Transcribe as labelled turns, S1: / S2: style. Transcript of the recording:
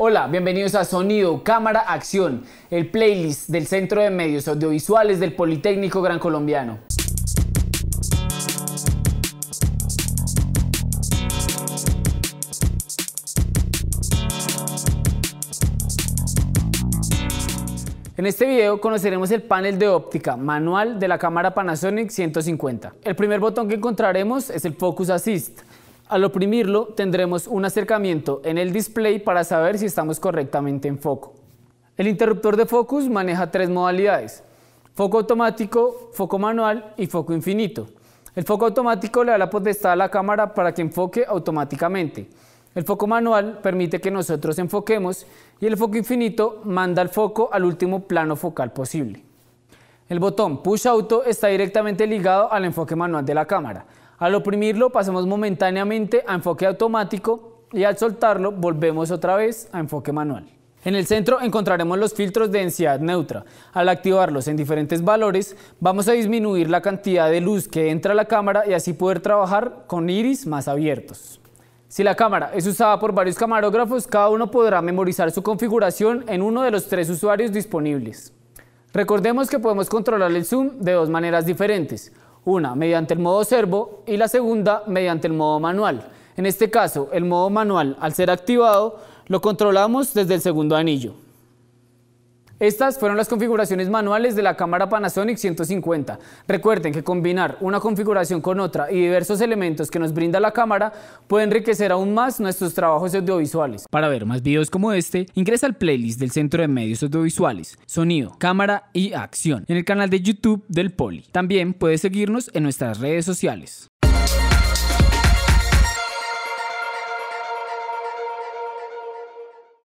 S1: Hola, bienvenidos a Sonido, Cámara, Acción, el playlist del Centro de Medios Audiovisuales del Politécnico Gran Colombiano. En este video conoceremos el panel de óptica manual de la cámara Panasonic 150. El primer botón que encontraremos es el Focus Assist, al oprimirlo tendremos un acercamiento en el display para saber si estamos correctamente en foco. El interruptor de focus maneja tres modalidades, foco automático, foco manual y foco infinito. El foco automático le da la potestad a la cámara para que enfoque automáticamente. El foco manual permite que nosotros enfoquemos y el foco infinito manda el foco al último plano focal posible. El botón Push Auto está directamente ligado al enfoque manual de la cámara al oprimirlo pasamos momentáneamente a enfoque automático y al soltarlo volvemos otra vez a enfoque manual. En el centro encontraremos los filtros de densidad neutra. Al activarlos en diferentes valores, vamos a disminuir la cantidad de luz que entra a la cámara y así poder trabajar con iris más abiertos. Si la cámara es usada por varios camarógrafos, cada uno podrá memorizar su configuración en uno de los tres usuarios disponibles. Recordemos que podemos controlar el zoom de dos maneras diferentes. Una mediante el modo servo y la segunda mediante el modo manual. En este caso, el modo manual, al ser activado, lo controlamos desde el segundo anillo. Estas fueron las configuraciones manuales de la cámara Panasonic 150. Recuerden que combinar una configuración con otra y diversos elementos que nos brinda la cámara puede enriquecer aún más nuestros trabajos audiovisuales. Para ver más videos como este, ingresa al playlist del Centro de Medios Audiovisuales, Sonido, Cámara y Acción en el canal de YouTube del Poli. También puedes seguirnos en nuestras redes sociales.